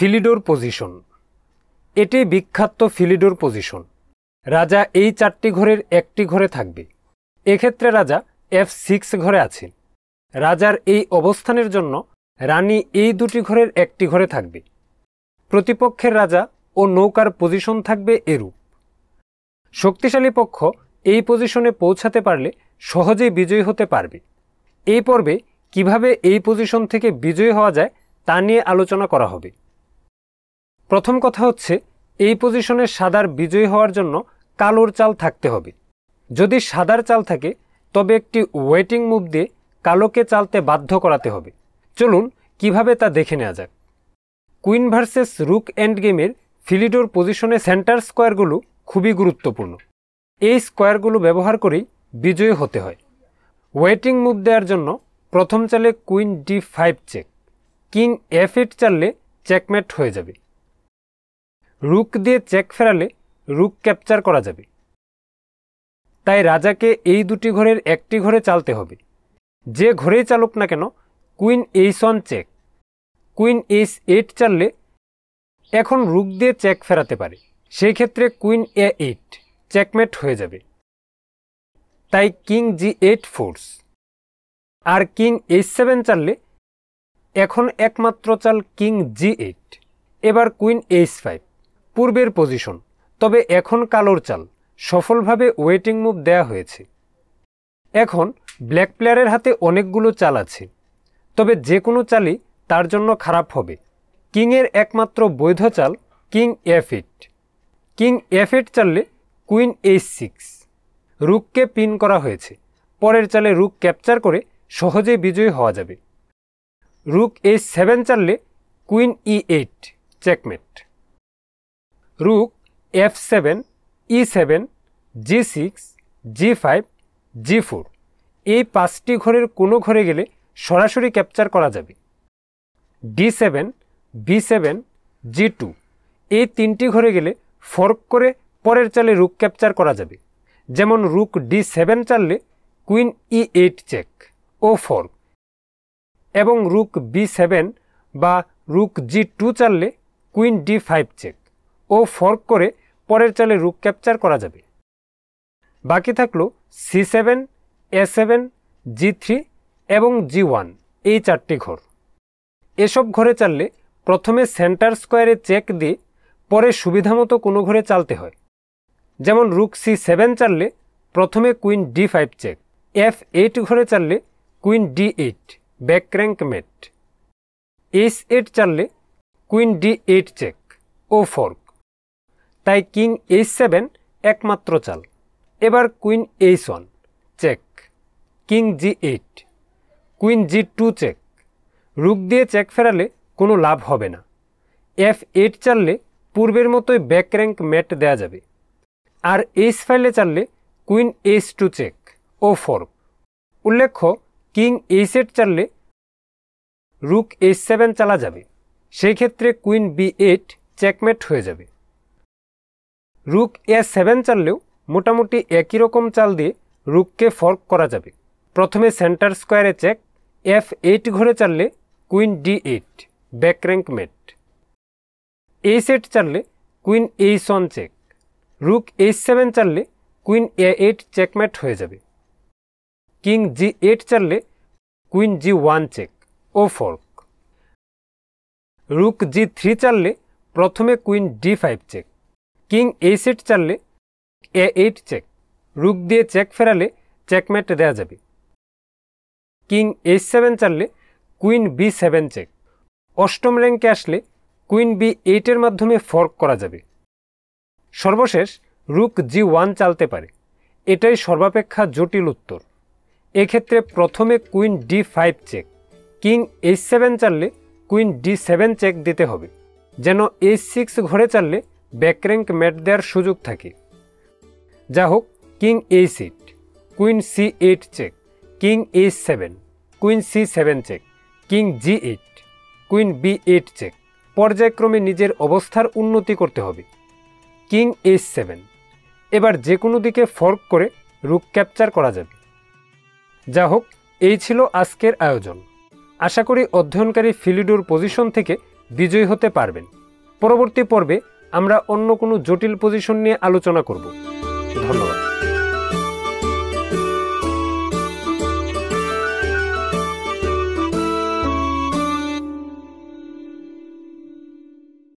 ফিলিডোর position এটি বিখ্যাত ফিলিডোর position রাজা এই চারটি ঘরের একটি ঘরে থাকবে এক্ষেত্রে রাজা এফ সিক্স ঘরে আছেন রাজার এই অবস্থানের জন্য রানী এই দুটি ঘরের একটি ঘরে থাকবে প্রতিপক্ষের রাজা ও নৌকার পজিশন থাকবে এরূপ শক্তিশালী পক্ষ এই পজিশনে পৌঁছাতে পারলে সহজেই বিজয়ী হতে পারবে এই পর্বে কিভাবে এই পজিশন থেকে বিজয়ী হওয়া যায় তা নিয়ে আলোচনা করা হবে প্রথম কথা হচ্ছে এই পজিশনে সাদার বিজয়ী হওয়ার জন্য কালোর চাল থাকতে হবে যদি সাদার চাল থাকে তবে একটি ওয়েটিং মুভ দিয়ে কালোকে চালতে বাধ্য করাতে হবে চলুন কিভাবে তা দেখে নেওয়া যাক কুইন ভার্সেস রুক এন্ড গেমের ফিলিডোর পজিশনে সেন্টার স্কোয়ারগুলো খুবই গুরুত্বপূর্ণ এই স্কোয়ারগুলো ব্যবহার করেই বিজয়ী হতে হয় ওয়েটিং মুভ দেওয়ার জন্য প্রথম চালে queen D five check king F eight চাললে চেকমেট হয়ে যাবে রুক দিয়ে চেক ফেরালে রুক ক্যাপচার করা যাবে তাই রাজাকে এই দুটি ঘরের একটি ঘরে চালতে হবে যে ঘরেই চালুক না কেন queen H one check queen H eight চাললে এখন রুক দিয়ে চেক ফেরাতে পারে সেই ক্ষেত্রে কুইন এ এইট চেকমেট হয়ে যাবে তাই কিং জি এইট ফোর্স আর কিং এইচ সেভেন চাললে এখন একমাত্র চাল কিং জি এইট এবার কুইন এইচ ফাইভ পূর্বের পজিশন তবে এখন কালোর চাল সফলভাবে ওয়েটিং মুভ দেয়া হয়েছে এখন ব্ল্যাক প্লেয়ারের হাতে অনেকগুলো চাল আছে তবে যে কোনো চালই তার জন্য খারাপ হবে কিংয়ের একমাত্র বৈধ চাল king F eight king F eight চাললে কুইন এইচ সিক্স রুককে পিন করা হয়েছে পরের চালে রুক ক্যাপচার করে সহজে বিজয়ী হওয়া যাবে রুক এইচ সেভেন চাললে queen E eight checkmate rook F seven E seven G six G five G four এই পাঁচটি ঘরের কোনো ঘরে গেলে সরাসরি ক্যাপচার করা যাবে D seven B seven G two এই তিনটি ঘরে গেলে ফর্ক করে পরের চালে রুক ক্যাপচার করা যাবে যেমন রুক ডি সেভেন চাললে কুইন ই এইট চেক ও ফর্ক এবং রুক বি সেভেন বা রুক জি টু চাললে কুইন ডি ফাইভ চেক ও ফর্ক করে পরের চালে রুক ক্যাপচার করা যাবে বাকি থাকলো C seven A seven G three এবং জি ওয়ান এই চারটি ঘর এসব ঘরে চাললে প্রথমে সেন্টার স্কোয়ারে চেক দিয়ে পরে সুবিধামতো কোনো ঘরে চালতে হয় যেমন রুক সি সেভেন চাললে প্রথমে queen D five check F eight ঘরে চাললে queen D eight back rank mate H eight চাললে কুইন ডি এইট চেক ও ফর্ক তাই কিং এইচ সেভেন একমাত্র চাল এবার queen H one check king G eight queen G two check rook দিয়ে check ফেরালে কোনো লাভ হবে না এফ এইট চাললে পূর্বের মতোই ব্যাক র্যাঙ্ক ম্যাট দেয়া যাবে আর এইচ ফাইলে চাললে কুইন এইচ টু চেক ও ফোর উল্লেখ্য কিং এইচ এইট চাললে রুক এইচ সেভেন চালা যাবে সেই ক্ষেত্রে কুইন বি এইট চেকমেট হয়ে যাবে রুক এ সেভেন চাললেও মোটামুটি একই রকম চাল দিয়ে রুককে ফর্ক করা যাবে প্রথমে সেন্টার স্কোয়ারে চেক এফ এইট ঘরে চাললে queen D eight back rank mate এই সেট চাললে queen H one check rook H seven চাললে কুইন এ এইট চেকম্যাট হয়ে যাবে কিং জি এইট চাললে কুইন জি ওয়ান চেক ও ফর্ক রুক জি থ্রি চাললে প্রথমে queen D five check king এই সেট চাললে এ এইট চেক রুক দিয়ে চেক ফেরালে চেকমেট দেয়া যাবে কিং এইট সেভেন চাললে কুইন বি সেভেন চেক অষ্টম র্যাঙ্কে আসলে কুইন বি এইটের মাধ্যমে ফর্ক করা যাবে সর্বশেষ রুক জি ওয়ান চালতে পারে এটাই সর্বাপেক্ষা জটিল উত্তর এক্ষেত্রে প্রথমে queen D five check king H seven চাললে কুইন ডি সেভেন চেক দিতে হবে যেন এইচ সিক্স ঘরে চাললে ব্যাকরেঙ্ক ম্যাট দেওয়ার সুযোগ থাকে যা হোক কিং এ সিট queen C eight check king A seven queen C seven check king G eight queen B eight check পর্যায়ক্রমে নিজের অবস্থার উন্নতি করতে হবে কিং এ সেভেন এবার যে কোনো দিকে ফর্ক করে রুক ক্যাপচার করা যাবে যা হোক এই ছিল আজকের আয়োজন আশা করি অধ্যয়নকারী ফিলিডোর পজিশন থেকে বিজয়ী হতে পারবেন পরবর্তী পর্বে আমরা অন্য কোনো জটিল পজিশন নিয়ে আলোচনা করব ধন্যবাদ